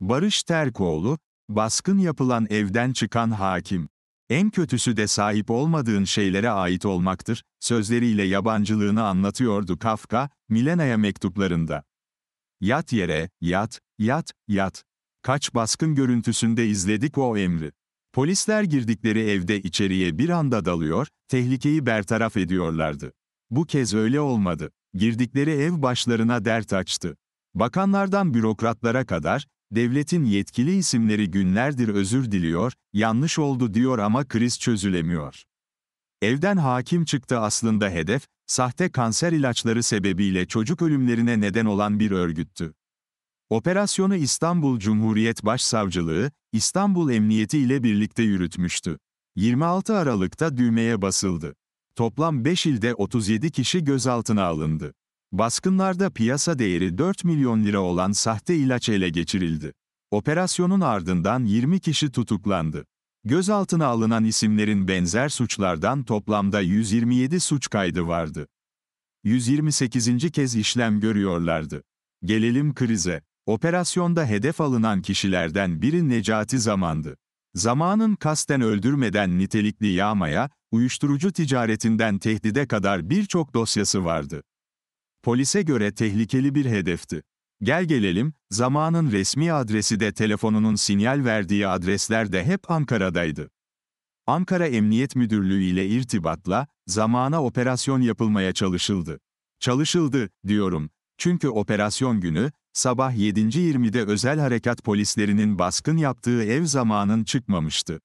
Barış Terkoğlu, baskın yapılan evden çıkan hakim. En kötüsü de sahip olmadığın şeylere ait olmaktır, sözleriyle yabancılığını anlatıyordu Kafka, Milena'ya mektuplarında. Yat yere, yat, yat, yat. Kaç baskın görüntüsünde izledik o emri. Polisler girdikleri evde içeriye bir anda dalıyor, tehlikeyi bertaraf ediyorlardı. Bu kez öyle olmadı. Girdikleri ev başlarına dert açtı. Bakanlardan bürokratlara kadar, Devletin yetkili isimleri günlerdir özür diliyor, yanlış oldu diyor ama kriz çözülemiyor. Evden hakim çıktı aslında hedef, sahte kanser ilaçları sebebiyle çocuk ölümlerine neden olan bir örgüttü. Operasyonu İstanbul Cumhuriyet Başsavcılığı, İstanbul Emniyeti ile birlikte yürütmüştü. 26 Aralık'ta düğmeye basıldı. Toplam 5 ilde 37 kişi gözaltına alındı. Baskınlarda piyasa değeri 4 milyon lira olan sahte ilaç ele geçirildi. Operasyonun ardından 20 kişi tutuklandı. Gözaltına alınan isimlerin benzer suçlardan toplamda 127 suç kaydı vardı. 128. kez işlem görüyorlardı. Gelelim krize. Operasyonda hedef alınan kişilerden biri Necati Zaman'dı. Zaman'ın kasten öldürmeden nitelikli yağmaya, uyuşturucu ticaretinden tehdide kadar birçok dosyası vardı polise göre tehlikeli bir hedefti. Gel gelelim, zamanın resmi adresi de telefonunun sinyal verdiği adresler de hep Ankara'daydı. Ankara Emniyet Müdürlüğü ile irtibatla, zamana operasyon yapılmaya çalışıldı. Çalışıldı, diyorum. Çünkü operasyon günü, sabah 7.20'de özel harekat polislerinin baskın yaptığı ev zamanın çıkmamıştı.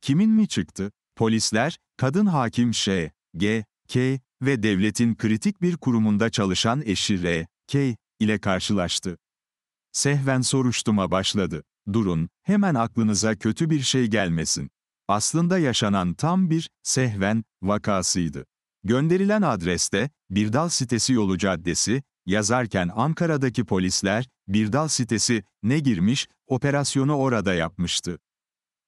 Kimin mi çıktı? Polisler, kadın hakim Ş. G. K ve devletin kritik bir kurumunda çalışan eşi R. K. ile karşılaştı. Sehven soruşturma başladı. Durun, hemen aklınıza kötü bir şey gelmesin. Aslında yaşanan tam bir sehven vakasıydı. Gönderilen adreste, Birdal sitesi yolu caddesi, yazarken Ankara'daki polisler, Birdal sitesi ne girmiş, operasyonu orada yapmıştı.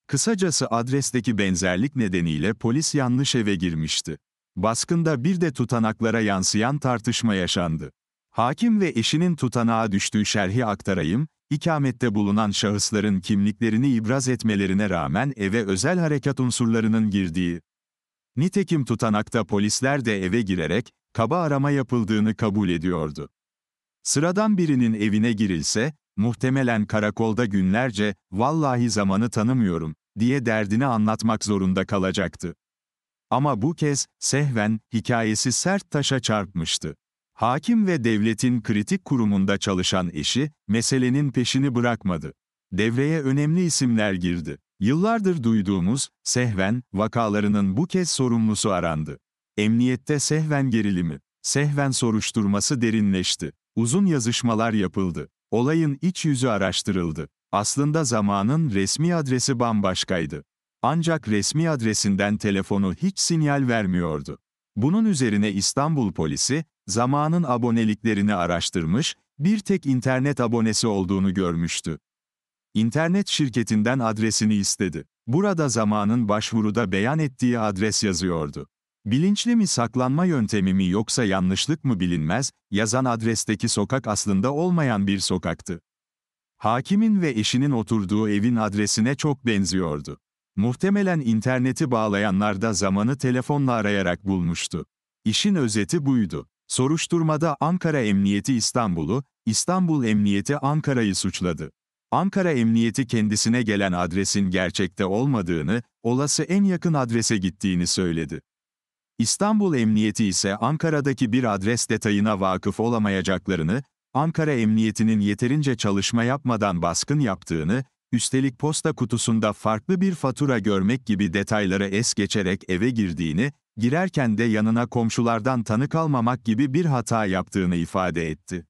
Kısacası adresteki benzerlik nedeniyle polis yanlış eve girmişti. Baskında bir de tutanaklara yansıyan tartışma yaşandı. Hakim ve eşinin tutanağa düştüğü şerhi aktarayım, ikamette bulunan şahısların kimliklerini ibraz etmelerine rağmen eve özel harekat unsurlarının girdiği. Nitekim tutanakta polisler de eve girerek, kaba arama yapıldığını kabul ediyordu. Sıradan birinin evine girilse, muhtemelen karakolda günlerce, vallahi zamanı tanımıyorum, diye derdini anlatmak zorunda kalacaktı. Ama bu kez, sehven, hikayesi sert taşa çarpmıştı. Hakim ve devletin kritik kurumunda çalışan eşi, meselenin peşini bırakmadı. Devreye önemli isimler girdi. Yıllardır duyduğumuz, sehven, vakalarının bu kez sorumlusu arandı. Emniyette sehven gerilimi, sehven soruşturması derinleşti. Uzun yazışmalar yapıldı. Olayın iç yüzü araştırıldı. Aslında zamanın resmi adresi bambaşkaydı. Ancak resmi adresinden telefonu hiç sinyal vermiyordu. Bunun üzerine İstanbul polisi, zamanın aboneliklerini araştırmış, bir tek internet abonesi olduğunu görmüştü. İnternet şirketinden adresini istedi. Burada zamanın başvuruda beyan ettiği adres yazıyordu. Bilinçli mi saklanma yöntemi mi yoksa yanlışlık mı bilinmez, yazan adresteki sokak aslında olmayan bir sokaktı. Hakimin ve eşinin oturduğu evin adresine çok benziyordu. Muhtemelen interneti bağlayanlar da zamanı telefonla arayarak bulmuştu. İşin özeti buydu. Soruşturmada Ankara Emniyeti İstanbul'u, İstanbul Emniyeti Ankara'yı suçladı. Ankara Emniyeti kendisine gelen adresin gerçekte olmadığını, olası en yakın adrese gittiğini söyledi. İstanbul Emniyeti ise Ankara'daki bir adres detayına vakıf olamayacaklarını, Ankara Emniyeti'nin yeterince çalışma yapmadan baskın yaptığını, üstelik posta kutusunda farklı bir fatura görmek gibi detayları es geçerek eve girdiğini, girerken de yanına komşulardan tanık almamak gibi bir hata yaptığını ifade etti.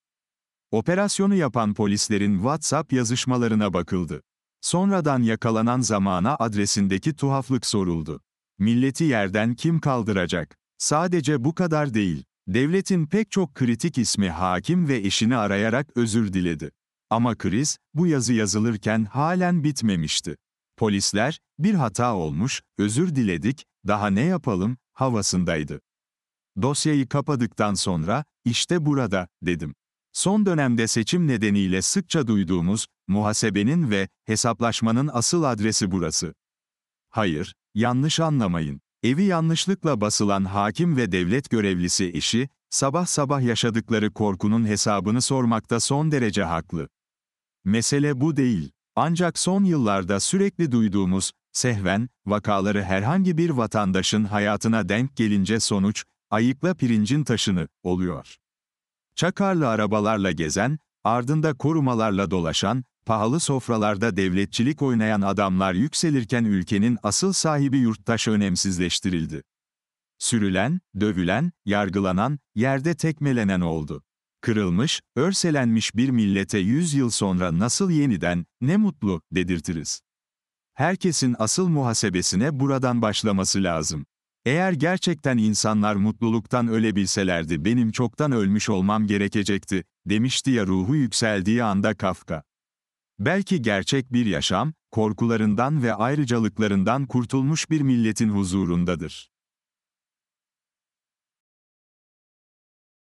Operasyonu yapan polislerin WhatsApp yazışmalarına bakıldı. Sonradan yakalanan zamana adresindeki tuhaflık soruldu. Milleti yerden kim kaldıracak? Sadece bu kadar değil. Devletin pek çok kritik ismi hakim ve eşini arayarak özür diledi. Ama kriz, bu yazı yazılırken halen bitmemişti. Polisler, bir hata olmuş, özür diledik, daha ne yapalım, havasındaydı. Dosyayı kapadıktan sonra, işte burada, dedim. Son dönemde seçim nedeniyle sıkça duyduğumuz, muhasebenin ve hesaplaşmanın asıl adresi burası. Hayır, yanlış anlamayın. Evi yanlışlıkla basılan hakim ve devlet görevlisi eşi, sabah sabah yaşadıkları korkunun hesabını sormakta son derece haklı. Mesele bu değil. Ancak son yıllarda sürekli duyduğumuz, sehven, vakaları herhangi bir vatandaşın hayatına denk gelince sonuç, ayıkla pirincin taşını, oluyor. Çakarlı arabalarla gezen, ardında korumalarla dolaşan, pahalı sofralarda devletçilik oynayan adamlar yükselirken ülkenin asıl sahibi yurttaş önemsizleştirildi. Sürülen, dövülen, yargılanan, yerde tekmelenen oldu kırılmış, örselenmiş bir millete yüz yıl sonra nasıl yeniden, ne mutlu, dedirtiriz. Herkesin asıl muhasebesine buradan başlaması lazım. Eğer gerçekten insanlar mutluluktan ölebilselerdi benim çoktan ölmüş olmam gerekecekti, demişti ya ruhu yükseldiği anda Kafka. Belki gerçek bir yaşam, korkularından ve ayrıcalıklarından kurtulmuş bir milletin huzurundadır.